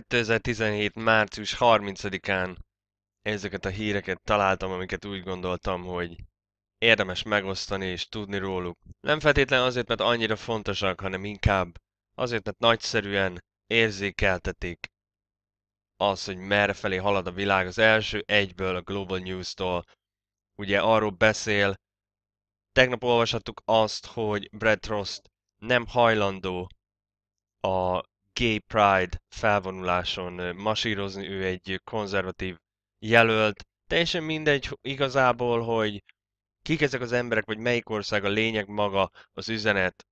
2017. március 30-án ezeket a híreket találtam, amiket úgy gondoltam, hogy érdemes megosztani és tudni róluk. Nem feltétlenül azért, mert annyira fontosak, hanem inkább azért, mert nagyszerűen érzékeltetik az, hogy merre felé halad a világ. Az első egyből a Global News-tól ugye arról beszél, tegnap olvashattuk azt, hogy Brad Rost nem hajlandó a Gay Pride felvonuláson masírozni, ő egy konzervatív jelölt. Teljesen mindegy igazából, hogy kik ezek az emberek, vagy melyik ország, a lényeg maga, az üzenet.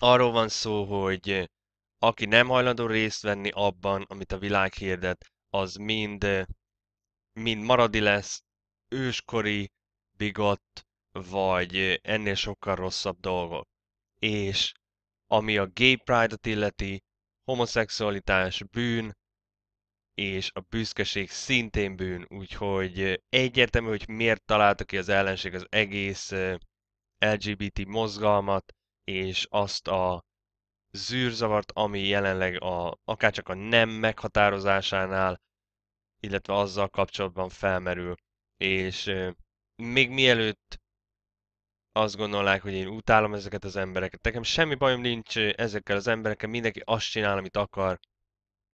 Arról van szó, hogy aki nem hajlandó részt venni abban, amit a világ hirdet, az mind, mind maradi lesz, őskori, bigott, vagy ennél sokkal rosszabb dolgok. És ami a Gay Pride-ot illeti, homoszexualitás bűn, és a büszkeség szintén bűn, úgyhogy egyértelmű, hogy miért találta ki az ellenség az egész LGBT mozgalmat, és azt a zűrzavart, ami jelenleg a, akárcsak a nem meghatározásánál, illetve azzal kapcsolatban felmerül. És még mielőtt azt gondolnák, hogy én utálom ezeket az embereket. Nekem semmi bajom nincs ezekkel az emberekkel, mindenki azt csinál, amit akar.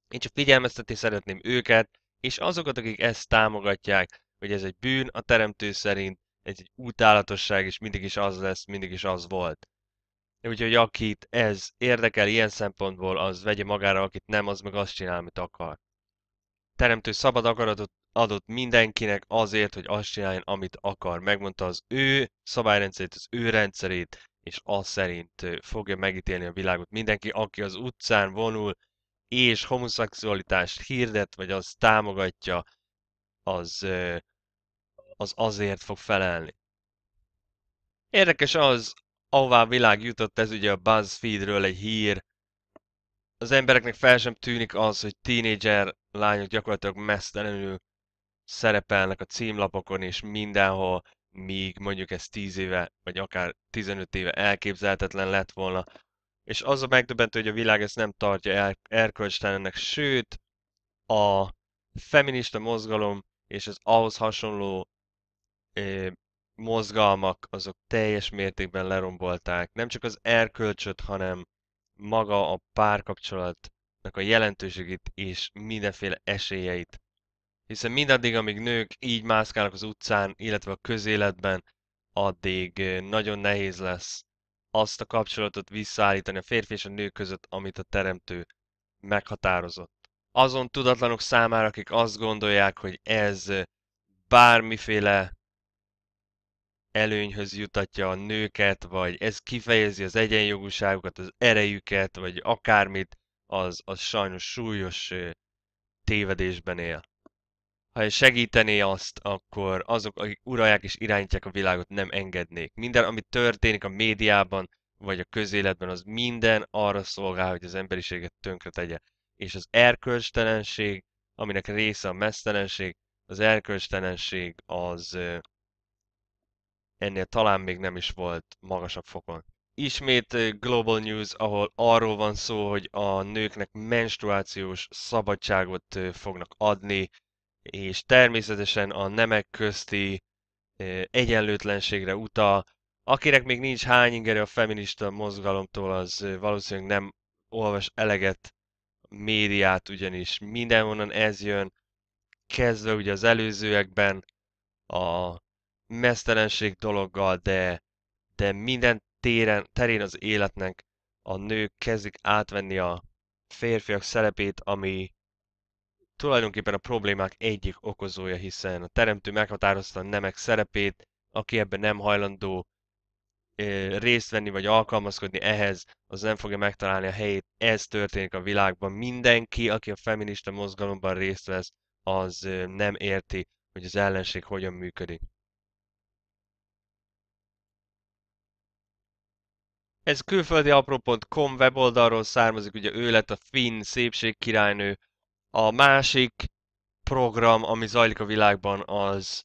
Én csak figyelmeztetni szeretném őket, és azokat, akik ezt támogatják, hogy ez egy bűn a teremtő szerint, ez egy utálatosság, és mindig is az lesz, mindig is az volt. Úgyhogy akit ez érdekel ilyen szempontból, az vegye magára, akit nem, az meg azt csinál, amit akar. Teremtő szabad akaratot adott mindenkinek azért, hogy azt csináljon, amit akar. Megmondta az ő szabályrendszerét, az ő rendszerét, és az szerint fogja megítélni a világot. Mindenki, aki az utcán vonul, és homoszexualitást hirdet, vagy az támogatja, az, az azért fog felelni. Érdekes az, ahová a világ jutott, ez ugye a BuzzFeedről egy hír. Az embereknek fel sem tűnik az, hogy tínédzser lányok gyakorlatilag mesztelenül szerepelnek a címlapokon és mindenhol, míg mondjuk ez 10 éve, vagy akár 15 éve elképzelhetetlen lett volna. És az a megdöbbentő, hogy a világ ezt nem tartja el, erkölcstelennek, sőt, a feminista mozgalom és az ahhoz hasonló eh, mozgalmak, azok teljes mértékben lerombolták nem csak az erkölcsöt, hanem maga a párkapcsolatnak a jelentőségét és mindenféle esélyeit. Hiszen mindaddig, amíg nők így mászkálnak az utcán, illetve a közéletben, addig nagyon nehéz lesz azt a kapcsolatot visszaállítani a férfi és a nő között, amit a teremtő meghatározott. Azon tudatlanok számára, akik azt gondolják, hogy ez bármiféle előnyhöz jutatja a nőket, vagy ez kifejezi az egyenjogúságukat, az erejüket, vagy akármit, az, az sajnos súlyos tévedésben él. Ha segítené azt, akkor azok, akik uralják és irányítják a világot, nem engednék. Minden, ami történik a médiában, vagy a közéletben, az minden arra szolgál, hogy az emberiséget tönkre tegye. És az erkölcstelenség, aminek része a mesztelenség, az erkölcstelenség az ennél talán még nem is volt magasabb fokon. Ismét Global News, ahol arról van szó, hogy a nőknek menstruációs szabadságot fognak adni, és természetesen a nemek közti egyenlőtlenségre utal. Akinek még nincs hány ingere a feminista mozgalomtól, az valószínűleg nem olvas eleget médiát, ugyanis mindenhonnan ez jön, kezdve ugye az előzőekben a mesztelenség dologgal, de, de minden téren, terén az életnek a nők kezdik átvenni a férfiak szerepét, ami tulajdonképpen a problémák egyik okozója, hiszen a teremtő meghatározta a nemek szerepét, aki ebben nem hajlandó részt venni vagy alkalmazkodni ehhez, az nem fogja megtalálni a helyét. Ez történik a világban. Mindenki, aki a feminista mozgalomban részt vesz, az nem érti, hogy az ellenség hogyan működik. Ez külföldi apropont.com weboldalról származik, ugye ő lett a finn királynő. A másik program, ami zajlik a világban, az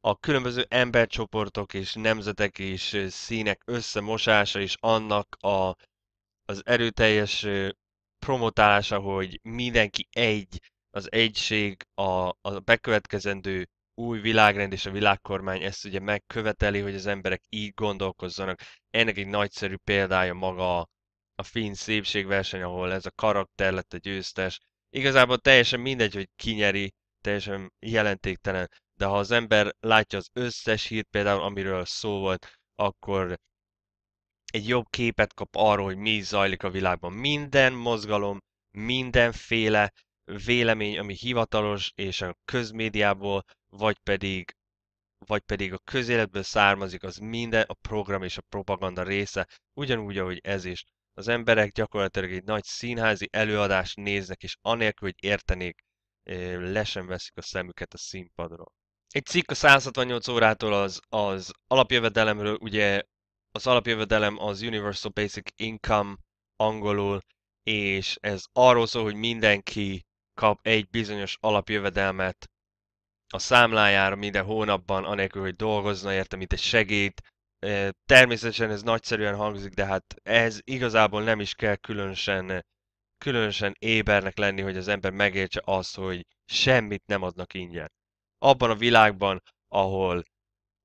a különböző embercsoportok és nemzetek és színek összemosása és annak a, az erőteljes promotálása, hogy mindenki egy, az egység, a, a bekövetkezendő új világrend és a világkormány ezt ugye megköveteli, hogy az emberek így gondolkozzanak. Ennek egy nagyszerű példája maga a finn szépségverseny, ahol ez a karakter lett a győztes, Igazából teljesen mindegy, hogy kinyeri, teljesen jelentéktelen. De ha az ember látja az összes hírt, például amiről szó volt, akkor egy jobb képet kap arról, hogy mi zajlik a világban. Minden mozgalom, mindenféle vélemény, ami hivatalos és a közmédiából, vagy pedig, vagy pedig a közéletből származik, az minden a program és a propaganda része, ugyanúgy, ahogy ez is az emberek gyakorlatilag egy nagy színházi előadást néznek, és anélkül, hogy értenék, le sem veszik a szemüket a színpadról. Egy cikk a 168 órától az, az alapjövedelemről, ugye az alapjövedelem az Universal Basic Income angolul, és ez arról szól, hogy mindenki kap egy bizonyos alapjövedelmet a számlájára minden hónapban, anélkül, hogy dolgozna érte, mint egy segéd, Természetesen ez nagyszerűen hangzik, de hát ez igazából nem is kell különösen, különösen ébernek lenni, hogy az ember megértse azt, hogy semmit nem adnak ingyen. Abban a világban, ahol,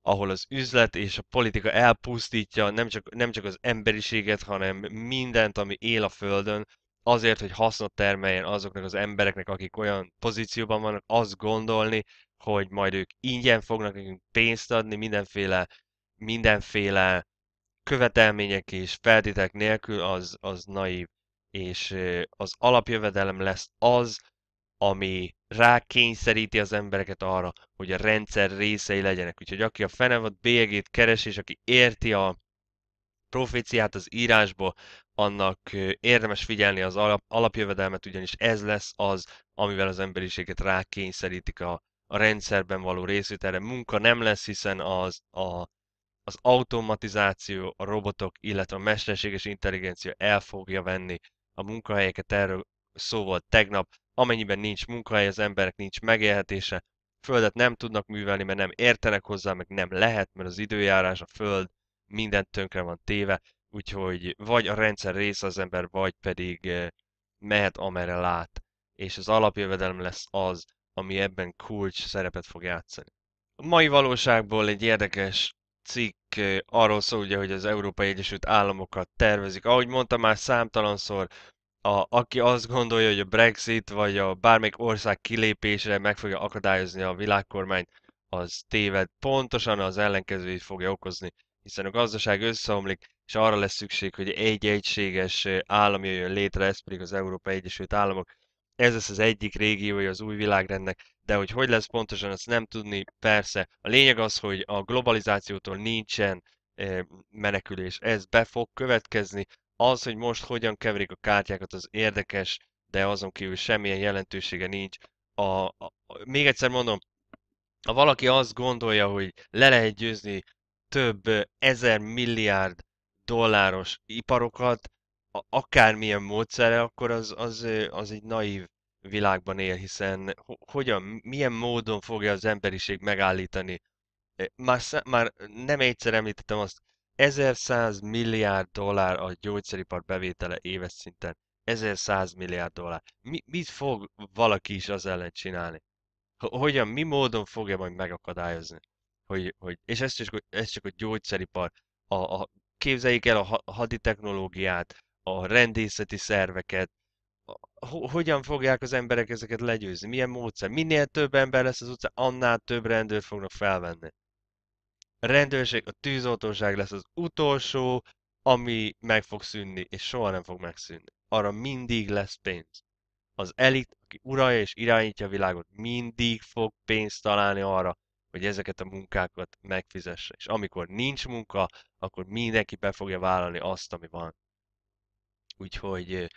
ahol az üzlet és a politika elpusztítja nem csak, nem csak az emberiséget, hanem mindent, ami él a Földön, azért, hogy hasznot termeljen azoknak az embereknek, akik olyan pozícióban vannak, azt gondolni, hogy majd ők ingyen fognak nekünk pénzt adni, mindenféle mindenféle követelmények és feltételek nélkül az, az naív, és az alapjövedelem lesz az, ami rákényszeríti az embereket arra, hogy a rendszer részei legyenek. Úgyhogy aki a fenevad bélyegét keres, és aki érti a proféciát az írásból, annak érdemes figyelni az alap, alapjövedelmet, ugyanis ez lesz az, amivel az emberiséget rákényszerítik a, a rendszerben való részvételre. Munka nem lesz, hiszen az a az automatizáció, a robotok, illetve a mesterséges intelligencia el fogja venni a munkahelyeket, erről szó volt tegnap, amennyiben nincs munkahely, az emberek nincs megélhetése, földet nem tudnak művelni, mert nem értenek hozzá, meg nem lehet, mert az időjárás, a föld minden tönkre van téve, úgyhogy vagy a rendszer része az ember, vagy pedig eh, mehet amerre lát, és az alapjövedelem lesz az, ami ebben kulcs szerepet fog játszani. A mai valóságból egy érdekes cikk eh, arról szól ugye, hogy az Európai Egyesült Államokat tervezik. Ahogy mondtam már számtalanszor, a, aki azt gondolja, hogy a Brexit vagy a bármelyik ország kilépésre meg fogja akadályozni a világkormányt, az téved. Pontosan az ellenkezőjét fogja okozni, hiszen a gazdaság összeomlik, és arra lesz szükség, hogy egy egységes eh, állam jöjjön létre, ez pedig az Európai Egyesült Államok. Ez lesz az egyik régiója az új világrendnek, de hogy hogy lesz pontosan, azt nem tudni, persze. A lényeg az, hogy a globalizációtól nincsen menekülés. Ez be fog következni. Az, hogy most hogyan keverik a kártyákat, az érdekes, de azon kívül semmilyen jelentősége nincs. A, a, a, még egyszer mondom, ha valaki azt gondolja, hogy le lehet győzni több ezer milliárd dolláros iparokat, akármilyen módszere, akkor az, az, az egy naív világban él, hiszen hogyan, milyen módon fogja az emberiség megállítani. E, már, már nem egyszer említettem azt, 1100 milliárd dollár a gyógyszeripar bevétele éves szinten. 1100 milliárd dollár. Mi, mit fog valaki is az ellen csinálni? Hogyan, mi módon fogja majd megakadályozni? Hogy, hogy, és ez csak, ez csak a gyógyszeripar. A, a, képzeljék el a haditechnológiát, a rendészeti szerveket, hogyan fogják az emberek ezeket legyőzni, milyen módszer. Minél több ember lesz az utcán, annál több rendőr fognak felvenni. A rendőrség, a tűzoltóság lesz az utolsó, ami meg fog szűnni, és soha nem fog megszűnni. Arra mindig lesz pénz. Az elit, aki uralja és irányítja a világot, mindig fog pénzt találni arra, hogy ezeket a munkákat megfizesse. És amikor nincs munka, akkor mindenki be fogja vállalni azt, ami van. Úgyhogy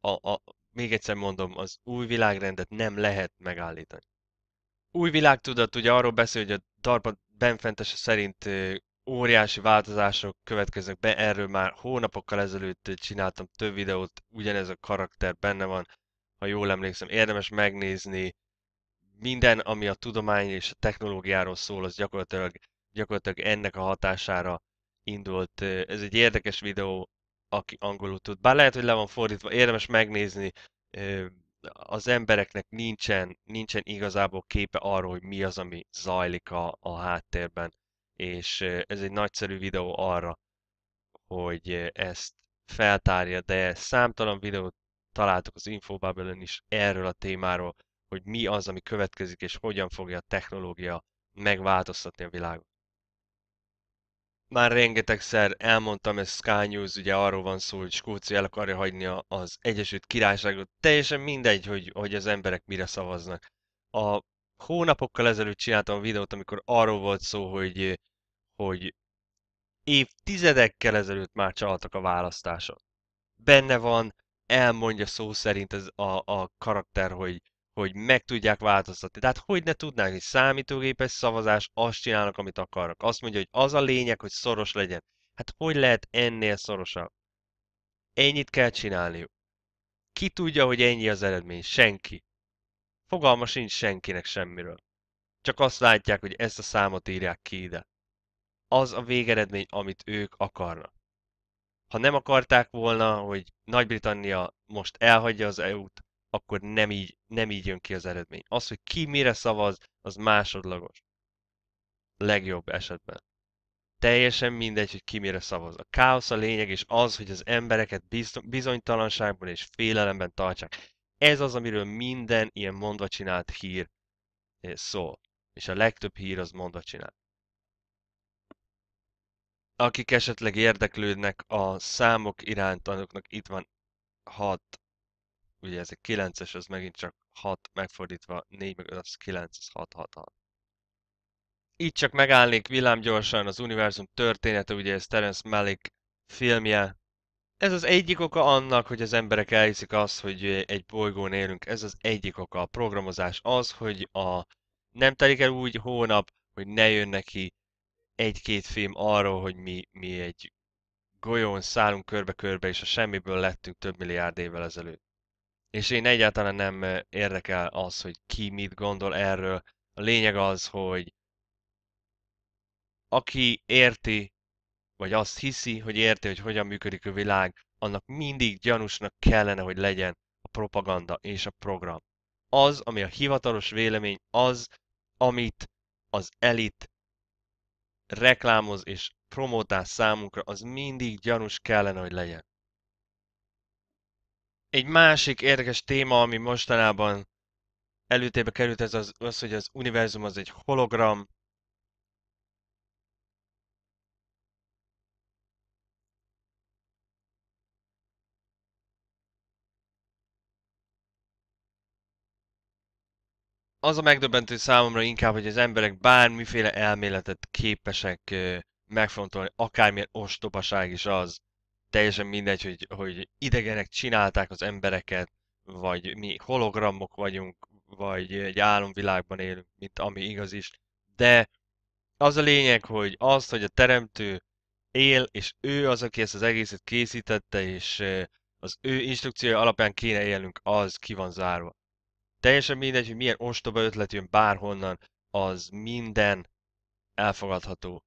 a, a, még egyszer mondom, az új világrendet nem lehet megállítani. Új világtudat ugye arról beszél, hogy a DARPA benfentese szerint óriási változások következnek be, erről már hónapokkal ezelőtt csináltam több videót, ugyanez a karakter benne van, ha jól emlékszem, érdemes megnézni. Minden, ami a tudomány és a technológiáról szól, az gyakorlatilag, gyakorlatilag ennek a hatására indult. Ez egy érdekes videó, aki angolul tud. Bár lehet, hogy le van fordítva, érdemes megnézni, az embereknek nincsen, nincsen igazából képe arról, hogy mi az, ami zajlik a, a háttérben, és ez egy nagyszerű videó arra, hogy ezt feltárja, de számtalan videót találtok az infobubble is erről a témáról, hogy mi az, ami következik, és hogyan fogja a technológia megváltoztatni a világot már rengetegszer elmondtam, ez Sky News, ugye arról van szó, hogy Skócia el akarja hagyni az Egyesült Királyságot. Teljesen mindegy, hogy, hogy az emberek mire szavaznak. A hónapokkal ezelőtt csináltam a videót, amikor arról volt szó, hogy, hogy évtizedekkel ezelőtt már csaltak a választáson. Benne van, elmondja szó szerint ez a, a karakter, hogy hogy meg tudják változtatni. Tehát hogy ne tudnánk, hogy számítógépes szavazás, azt csinálnak, amit akarnak. Azt mondja, hogy az a lényeg, hogy szoros legyen. Hát hogy lehet ennél szorosabb? Ennyit kell csinálniuk. Ki tudja, hogy ennyi az eredmény? Senki. Fogalma sincs senkinek semmiről. Csak azt látják, hogy ezt a számot írják ki ide. Az a végeredmény, amit ők akarnak. Ha nem akarták volna, hogy Nagy-Britannia most elhagyja az EU-t, akkor nem így, nem így jön ki az eredmény. Az, hogy ki mire szavaz, az másodlagos. Legjobb esetben. Teljesen mindegy, hogy ki mire szavaz. A káosz a lényeg, és az, hogy az embereket bizonytalanságban és félelemben tartsák. Ez az, amiről minden ilyen mondva csinált hír eh, szól. És a legtöbb hír az mondva csinált akik esetleg érdeklődnek a számok iránt, azoknak itt van 6 ugye ez egy 9-es, az megint csak 6 megfordítva, 4 meg 5, az 9, az 6, 6, 6. Így csak megállnék villámgyorsan az univerzum története, ugye ez Terence Malick filmje. Ez az egyik oka annak, hogy az emberek elhiszik azt, hogy egy bolygón élünk. Ez az egyik oka. A programozás az, hogy a nem telik el úgy hónap, hogy ne jön neki egy-két film arról, hogy mi, mi egy golyón szállunk körbe-körbe, és a semmiből lettünk több milliárd évvel ezelőtt és én egyáltalán nem érdekel az, hogy ki mit gondol erről. A lényeg az, hogy aki érti, vagy azt hiszi, hogy érti, hogy hogyan működik a világ, annak mindig gyanúsnak kellene, hogy legyen a propaganda és a program. Az, ami a hivatalos vélemény, az, amit az elit reklámoz és promotál számunkra, az mindig gyanús kellene, hogy legyen. Egy másik érdekes téma, ami mostanában előtébe került, ez az, az, hogy az univerzum az egy hologram. Az a megdöbbentő számomra inkább, hogy az emberek bármiféle elméletet képesek megfontolni, akármilyen ostobaság is az teljesen mindegy, hogy, hogy idegenek csinálták az embereket, vagy mi hologramok vagyunk, vagy egy álomvilágban élünk, mint ami igaz is. De az a lényeg, hogy az, hogy a teremtő él, és ő az, aki ezt az egészet készítette, és az ő instrukciója alapján kéne élnünk, az ki van zárva. Teljesen mindegy, hogy milyen ostoba ötlet jön bárhonnan, az minden elfogadható.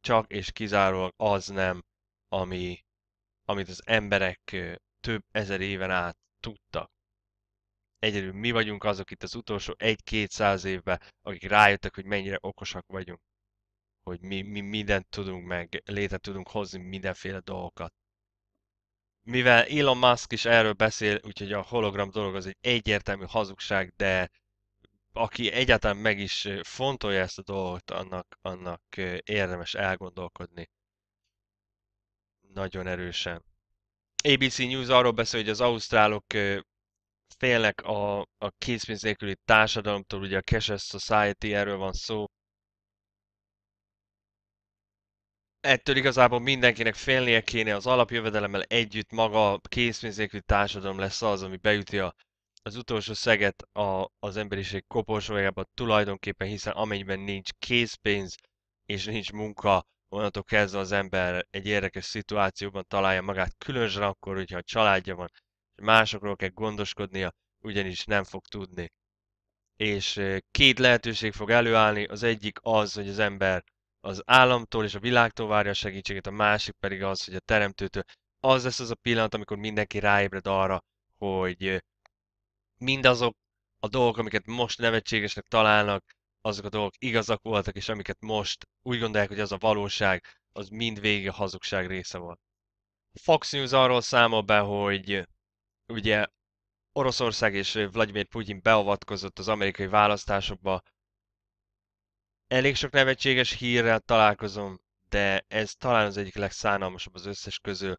Csak és kizárólag az nem, ami amit az emberek több ezer éven át tudtak. Egyedül mi vagyunk azok itt az utolsó egy-két száz évben, akik rájöttek, hogy mennyire okosak vagyunk. Hogy mi, mi mindent tudunk meg, létre tudunk hozni mindenféle dolgokat. Mivel Elon Musk is erről beszél, úgyhogy a hologram dolog az egy egyértelmű hazugság, de aki egyáltalán meg is fontolja ezt a dolgot, annak, annak érdemes elgondolkodni nagyon erősen. ABC News arról beszél, hogy az ausztrálok félnek a, a készpénz nélküli társadalomtól, ugye a Cashless Society, erről van szó. Ettől igazából mindenkinek félnie kéne az alapjövedelemmel együtt, maga a készpénz nélküli társadalom lesz az, ami beüti a, az utolsó szeget a, az emberiség koporsójába tulajdonképpen, hiszen amennyiben nincs készpénz és nincs munka, onnantól kezdve az ember egy érdekes szituációban találja magát, különösen akkor, hogyha a családja van, másokról kell gondoskodnia, ugyanis nem fog tudni. És két lehetőség fog előállni, az egyik az, hogy az ember az államtól és a világtól várja a segítséget, a másik pedig az, hogy a teremtőtől. Az lesz az a pillanat, amikor mindenki ráébred arra, hogy mindazok a dolgok, amiket most nevetségesnek találnak, azok a dolgok igazak voltak, és amiket most úgy gondolják, hogy az a valóság, az mind végig a hazugság része volt. Fox News arról számol be, hogy ugye Oroszország és Vladimir Putin beavatkozott az amerikai választásokba. Elég sok nevetséges hírrel találkozom, de ez talán az egyik legszánalmasabb az összes közül,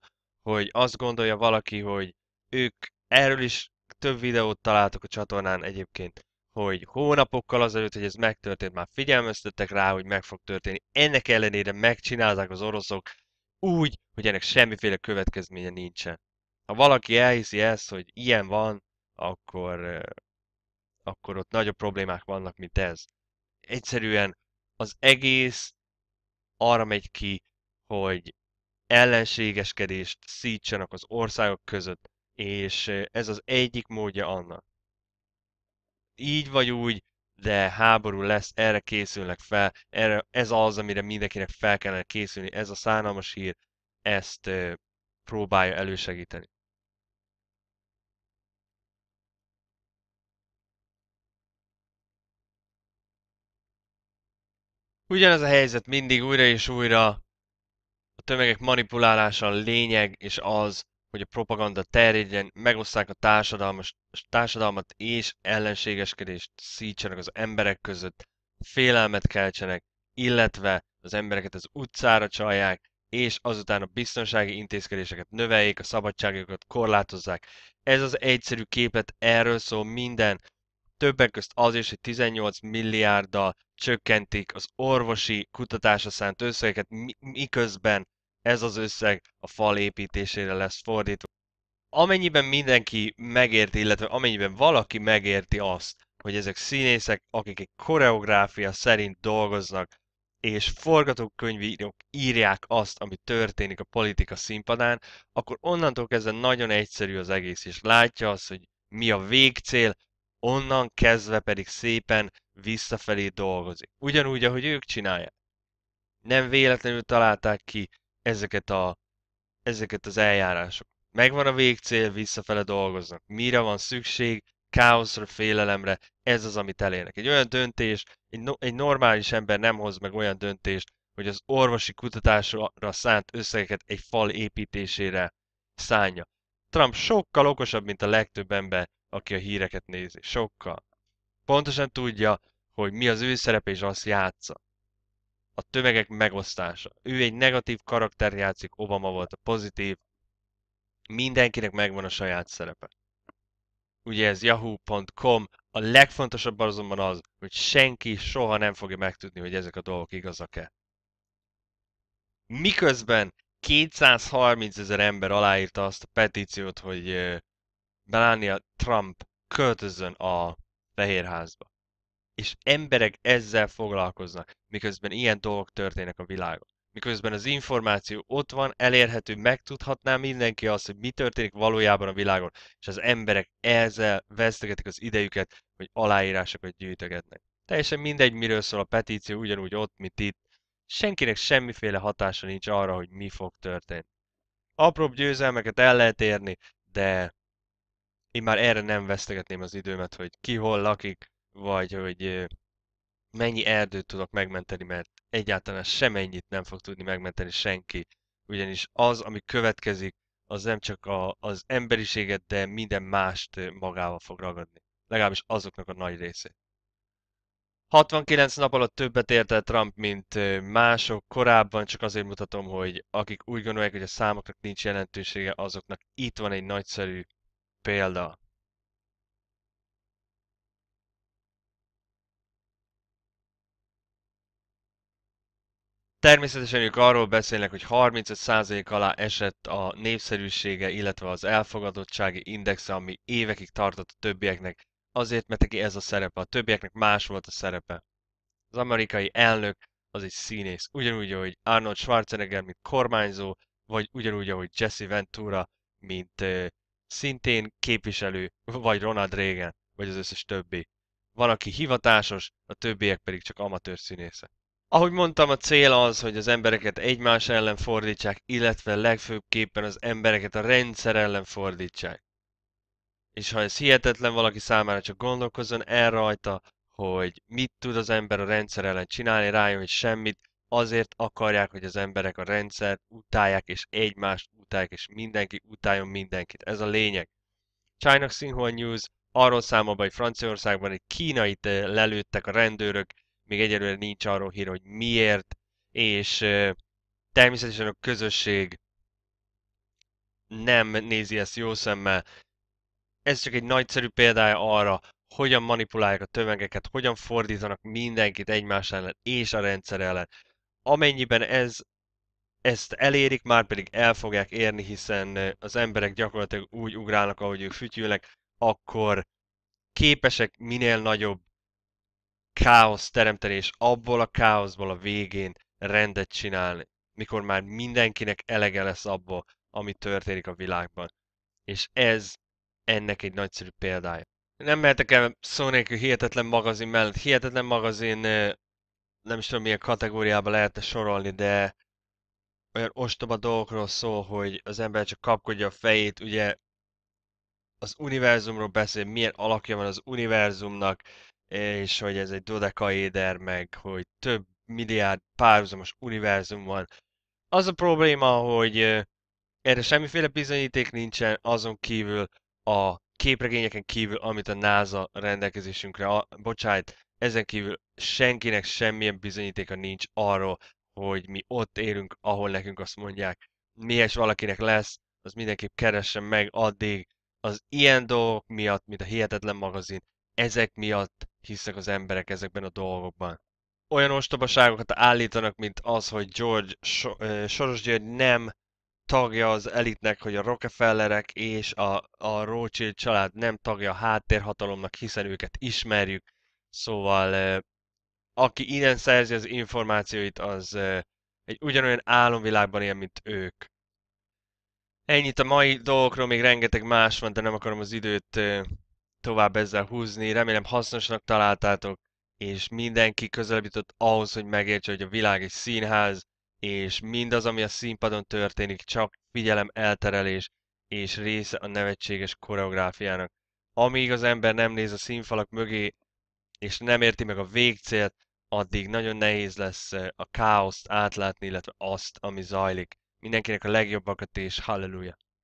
hogy azt gondolja valaki, hogy ők erről is több videót találtak a csatornán egyébként, hogy hónapokkal azelőtt, hogy ez megtörtént, már figyelmeztettek rá, hogy meg fog történni. Ennek ellenére megcsinálták az oroszok úgy, hogy ennek semmiféle következménye nincsen. Ha valaki elhiszi ezt, hogy ilyen van, akkor, akkor ott nagyobb problémák vannak, mint ez. Egyszerűen az egész arra megy ki, hogy ellenségeskedést szítsanak az országok között, és ez az egyik módja annak így vagy úgy, de háború lesz, erre készülnek fel, erre, ez az, amire mindenkinek fel kellene készülni, ez a szánalmas hír, ezt ö, próbálja elősegíteni. Ugyanez a helyzet mindig újra és újra, a tömegek manipulálása a lényeg, és az, hogy a propaganda terjedjen, megosszák a társadalmas, társadalmat és ellenségeskedést szítsenek az emberek között, félelmet keltsenek, illetve az embereket az utcára csalják, és azután a biztonsági intézkedéseket növeljék, a szabadságokat korlátozzák. Ez az egyszerű képet erről szól minden. Többek közt az is, hogy 18 milliárddal csökkentik az orvosi kutatásra szánt összegeket, miközben ez az összeg a fal építésére lesz fordítva. Amennyiben mindenki megérti, illetve amennyiben valaki megérti azt, hogy ezek színészek, akik egy koreográfia szerint dolgoznak, és forgatókönyvírók írják azt, ami történik a politika színpadán, akkor onnantól kezdve nagyon egyszerű az egész, és látja azt, hogy mi a végcél, onnan kezdve pedig szépen visszafelé dolgozik. Ugyanúgy, ahogy ők csinálják. Nem véletlenül találták ki ezeket, a, ezeket az eljárások. Megvan a végcél, visszafele dolgoznak. Mire van szükség? Káoszra, félelemre. Ez az, amit elérnek. Egy olyan döntés, egy, no, egy normális ember nem hoz meg olyan döntést, hogy az orvosi kutatásra szánt összegeket egy fal építésére szánja. Trump sokkal okosabb, mint a legtöbb ember, aki a híreket nézi. Sokkal. Pontosan tudja, hogy mi az ő szerepe, és azt játsza a tömegek megosztása. Ő egy negatív karakter játszik, Obama volt a pozitív, mindenkinek megvan a saját szerepe. Ugye ez yahoo.com, a legfontosabb azonban az, hogy senki soha nem fogja megtudni, hogy ezek a dolgok igazak-e. Miközben 230 ezer ember aláírta azt a petíciót, hogy Melania Trump költözön a Fehérházba és emberek ezzel foglalkoznak, miközben ilyen dolgok történnek a világon. Miközben az információ ott van, elérhető, megtudhatná mindenki azt, hogy mi történik valójában a világon, és az emberek ezzel vesztegetik az idejüket, hogy aláírásokat gyűjtögetnek. Teljesen mindegy, miről szól a petíció, ugyanúgy ott, mint itt. Senkinek semmiféle hatása nincs arra, hogy mi fog történni. Apróbb győzelmeket el lehet érni, de én már erre nem vesztegetném az időmet, hogy ki hol lakik, vagy hogy mennyi erdőt tudok megmenteni, mert egyáltalán semennyit nem fog tudni megmenteni senki, ugyanis az, ami következik, az nem csak a, az emberiséget, de minden mást magával fog ragadni. Legalábbis azoknak a nagy részét. 69 nap alatt többet ért el Trump, mint mások korábban, csak azért mutatom, hogy akik úgy gondolják, hogy a számoknak nincs jelentősége, azoknak itt van egy nagyszerű példa. Természetesen ők arról beszélnek, hogy 35% alá esett a népszerűsége, illetve az elfogadottsági indexe, ami évekig tartott a többieknek. Azért, mert neki ez a szerepe, a többieknek más volt a szerepe. Az amerikai elnök az egy színész, ugyanúgy, ahogy Arnold Schwarzenegger, mint kormányzó, vagy ugyanúgy, ahogy Jesse Ventura, mint uh, szintén képviselő, vagy Ronald Reagan, vagy az összes többi. Van, aki hivatásos, a többiek pedig csak amatőr színészek. Ahogy mondtam, a cél az, hogy az embereket egymás ellen fordítsák, illetve legfőbbképpen az embereket a rendszer ellen fordítsák. És ha ez hihetetlen valaki számára, csak gondolkozzon el rajta, hogy mit tud az ember a rendszer ellen csinálni, rájön, hogy semmit, azért akarják, hogy az emberek a rendszert utálják, és egymást utálják, és mindenki utáljon mindenkit. Ez a lényeg. China Xinhua News arról számol be, hogy Franciaországban egy kínait lelőttek a rendőrök, még egyelőre nincs arról hír, hogy miért, és természetesen a közösség nem nézi ezt jó szemmel. Ez csak egy nagyszerű példája arra, hogyan manipulálják a tömegeket, hogyan fordítanak mindenkit egymás ellen és a rendszer ellen. Amennyiben ez ezt elérik, már pedig el fogják érni, hiszen az emberek gyakorlatilag úgy ugrálnak, ahogy ők fütyülnek, akkor képesek minél nagyobb káosz teremteni, és abból a káoszból a végén rendet csinálni, mikor már mindenkinek elege lesz abból, ami történik a világban. És ez ennek egy nagyszerű példája. Nem mehetek el szó nélkül hihetetlen magazin mellett. Hihetetlen magazin nem is tudom milyen kategóriába lehetne sorolni, de olyan ostoba dolgokról szól, hogy az ember csak kapkodja a fejét, ugye az univerzumról beszél, milyen alakja van az univerzumnak, és hogy ez egy dodekaéder, meg hogy több milliárd párhuzamos univerzum van. Az a probléma, hogy erre semmiféle bizonyíték nincsen, azon kívül a képregényeken kívül, amit a NASA rendelkezésünkre a, bocsájt, ezen kívül senkinek semmilyen bizonyítéka nincs arról, hogy mi ott élünk, ahol nekünk azt mondják. Mihez valakinek lesz, az mindenképp keressen meg addig az ilyen dolgok miatt, mint a Hihetetlen magazin, ezek miatt hiszek az emberek ezekben a dolgokban. Olyan ostobaságokat állítanak, mint az, hogy George so- Soros György nem tagja az elitnek, hogy a Rockefellerek és a, a Rothschild család nem tagja a háttérhatalomnak, hiszen őket ismerjük. Szóval aki innen szerzi az információit, az egy ugyanolyan álomvilágban él, mint ők. Ennyit a mai dolgokról, még rengeteg más van, de nem akarom az időt tovább ezzel húzni, remélem hasznosnak találtátok, és mindenki közelebb jutott ahhoz, hogy megértse, hogy a világ egy színház, és mindaz, ami a színpadon történik, csak figyelem elterelés, és része a nevetséges koreográfiának. Amíg az ember nem néz a színfalak mögé, és nem érti meg a végcélt, addig nagyon nehéz lesz eh, a káoszt átlátni, illetve azt, ami zajlik. Mindenkinek a legjobbakat és halleluja!